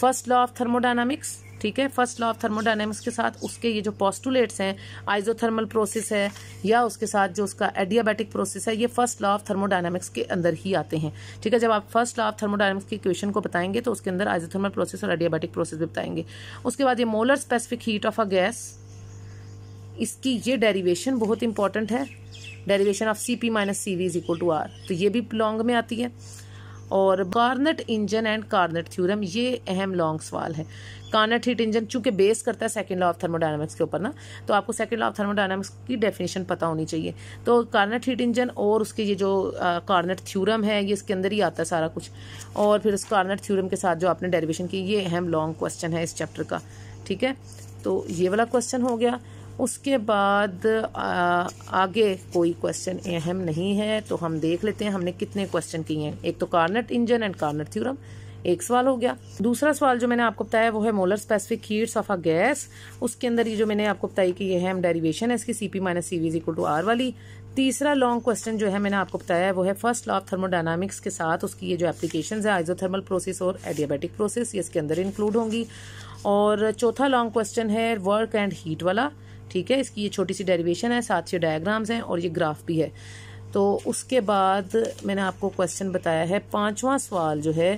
फर्स्ट लॉ ऑफ थर्मोडाइनमिक्स ठीक है फर्स्ट लॉ ऑफ थर्मोडाइनमिक्स के साथ उसके ये जो पॉस्टुलेट्स हैं आइजोथर्मल प्रोसेस है या उसके साथ जो उसका एडियाबैटिक प्रोसेस है ये फर्स्ट लॉ ऑफ थर्मोडाइनमिक्स के अंदर ही आते हैं ठीक है जब आप फर्स्ट लॉ ऑफ थर्मोडाइनमिक्स की क्वेश्चन को बताएंगे तो उसके अंदर आइजोथर्मल प्रोसेस और एडियाबैटिक प्रोसेस भी बताएंगे उसके बाद ये molar specific heat of a gas इसकी ये डेरिवेशन बहुत इंपॉर्टेंट है derivation of C P minus C V is equal to R तो ये भी लॉन्ग में आती है और Carnot engine and Carnot theorem ये अहम लॉन्ग सवाल है कार्नट हीट इंजन चूंकि बेस करता है सेकेंड लॉ ऑफ थर्मोडाइनमिक्स के ऊपर ना तो आपको सेकेंड लॉ ऑफ थर्मोडाइनमिक्स की डेफिनेशन पता होनी चाहिए तो कार्नट हीट इंजन और उसके ये जो कार्नट थ्योरम है ये इसके अंदर ही आता है सारा कुछ और फिर उस कार्नट थ्योरम के साथ जो आपने डेरिवेशन की ये अहम लॉन्ग क्वेश्चन है इस चैप्टर का ठीक है तो ये वाला क्वेश्चन हो गया उसके बाद आ, आगे कोई क्वेश्चन अहम नहीं है तो हम देख लेते हैं हमने कितने क्वेश्चन किए हैं एक तो Carnot engine and Carnot theorem एक सवाल हो गया दूसरा सवाल जो मैंने आपको बताया वो है molar specific heats of a gas उसके अंदर ये जो मैंने आपको बताई कि ये है डेरिवेशन है इसकी सी पी माइनस सी वीज इक्वल टू आर वाली तीसरा लॉन्ग क्वेश्चन जो है मैंने आपको बताया है वो है फर्स्ट लॉ ऑफ थर्मोडाइनमिक्स के साथ उसकी ये जो एप्लीकेशन है आइजोथर्मल प्रोसेस और एडियाबेटिक प्रोसेस ये इसके अंदर इंक्लूड होंगी और चौथा लॉन्ग क्वेश्चन है वर्क एंड हीट वाला ठीक है इसकी ये छोटी सी डेरिवेशन है साथ ही डायग्राम्स हैं और ये ग्राफ भी है तो उसके बाद मैंने आपको क्वेश्चन बताया है पांचवा सवाल जो है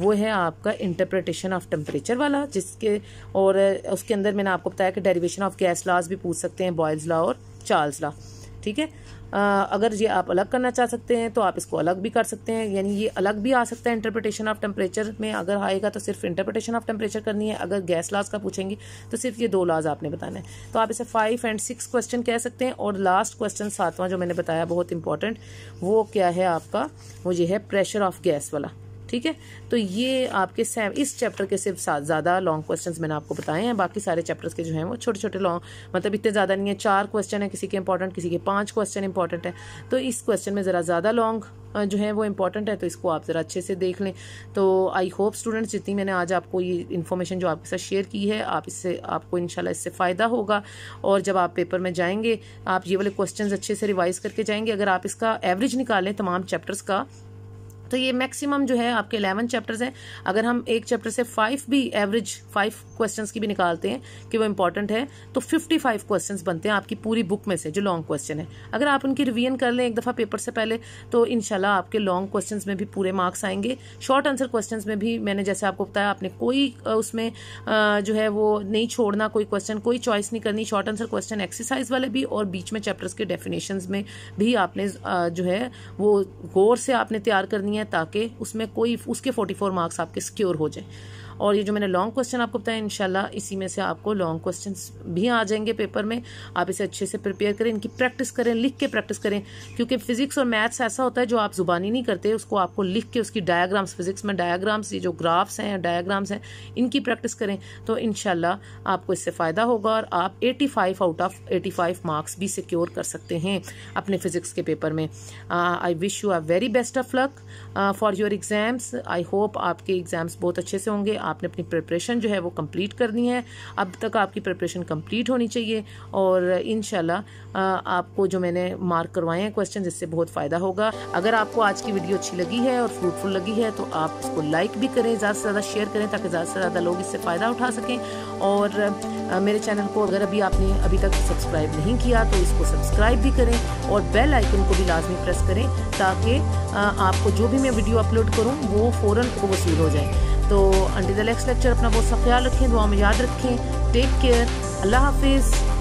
वो है आपका इंटरप्रटेशन ऑफ टेम्परेचर वाला जिसके और उसके अंदर मैंने आपको बताया कि डेरीवेशन ऑफ गैस लाज भी पूछ सकते हैं बॉयल्स लॉ और चार्ल्स लॉ ठीक है अगर ये आप अलग करना चाह सकते हैं तो आप इसको अलग भी कर सकते हैं यानी ये अलग भी आ सकता है इंटरप्रिटेशन ऑफ टेम्परेचर में अगर आएगा तो सिर्फ इंटरप्रिटेशन ऑफ टेम्परेचर करनी है अगर गैस लाज का पूछेंगे तो सिर्फ ये दो लाज आपने बताना है तो आप इसे फाइव एंड सिक्स क्वेश्चन कह सकते हैं और लास्ट क्वेश्चन सातवां जो मैंने बताया बहुत इंपॉर्टेंट वो क्या है आपका वो ये है प्रेशर ऑफ गैस वाला ठीक है तो ये आपके सेम इस चैप्टर के सिर्फ ज़्यादा लॉन्ग क्वेश्चंस मैंने आपको बताए हैं बाकी सारे चैप्टर्स के जो हैं वो छोटे छोटे लॉन्ग मतलब इतने ज़्यादा नहीं है चार क्वेश्चन है किसी के इंपॉर्टेंट किसी के पाँच क्वेश्चन इंपॉर्टेंट है तो इस क्वेश्चन में ज़रा ज़्यादा लॉन्ग जो है वो इंपॉर्टेंट है तो इसको आप ज़रा अच्छे से देख लें तो आई होप स्टूडेंट्स जितनी मैंने आज आपको ये इन्फॉर्मेशन जो आपके साथ शेयर की है आप इससे आपको इनशाला इससे फ़ायदा होगा और जब आप पेपर में जाएंगे आप ये वाले क्वेश्चन अच्छे से रिवाइज करके जाएंगे अगर आप इसका एवरेज निकालें तमाम चैप्टर्स का तो ये मैक्सिमम जो है आपके इलेवन चैप्टर्स हैं अगर हम एक चैप्टर से फाइव भी एवरेज फाइव क्वेश्चन की भी निकालते हैं कि वो इंपॉर्टेंट है तो फिफ्टी फाइव क्वेश्चन बनते हैं आपकी पूरी बुक में से जो लॉन्ग क्वेश्चन है अगर आप उनकी रिवीजन कर लें एक दफ़ा पेपर से पहले तो इनशाला आपके लॉन्ग क्वेश्चन में भी पूरे मार्क्स आएंगे शॉर्ट आंसर क्वेश्चन में भी मैंने जैसे आपको बताया आपने कोई उसमें जो है वो नहीं छोड़ना कोई क्वेश्चन कोई चॉइस नहीं करनी शॉर्ट आंसर क्वेश्चन एक्सरसाइज वाले भी और बीच में चैप्टर्स के डेफिनेशन में भी आपने जो है वो गौर से आपने तैयार करनी है है ताकि उसमें कोई उसके 44 मार्क्स आपके सिक्योर हो जाए और ये जो मैंने लॉन्ग क्वेश्चन आपको बताया इनशाला इसी में से आपको लॉन्ग क्वेश्चन भी आ जाएंगे पेपर में आप इसे अच्छे से प्रिपेयर करें इनकी प्रैक्टिस करें लिख के प्रैक्टिस करें क्योंकि फिजिक्स और मैथ्स ऐसा होता है जो आप जुबानी नहीं करते उसको आपको लिख के उसकी डायाग्राम्स फिजिक्स में डायाग्राम्स ये जो ग्राफ्स हैं डायाग्राम्स हैं इनकी प्रैक्टिस करें तो इनशाला आपको इससे फ़ायदा होगा और आप eighty out of eighty marks भी सिक्योर कर सकते हैं अपने फिजिक्स के पेपर में I wish you are very best of luck for your exams I hope आपके एग्जाम्स बहुत अच्छे से होंगे आपने अपनी प्रिपरेशन जो है वो कंप्लीट करनी है अब तक आपकी प्रिपरेशन कंप्लीट होनी चाहिए और इन आपको जो मैंने मार्क करवाए हैं क्वेश्चन इससे बहुत फ़ायदा होगा अगर आपको आज की वीडियो अच्छी लगी है और फ्रूटफुल लगी है तो आप इसको लाइक भी करें ज़्यादा से ज़्यादा शेयर करें ताकि ज़्यादा से ज़्यादा लोग इससे फ़ायदा उठा सकें और मेरे चैनल को अगर अभी आपने अभी तक सब्सक्राइब नहीं किया तो इसको सब्सक्राइब भी करें और बेल आइकन को भी लाजमी प्रेस करें ताकि आपको जो भी मैं वीडियो अपलोड करूँ वो फ़ौरन को वसूल हो जाए तो द नेक्स्ट लेक्चर अपना बहुत सा ख्याल रखें दुआ में याद रखें टेक केयर अल्लाह हाफिज़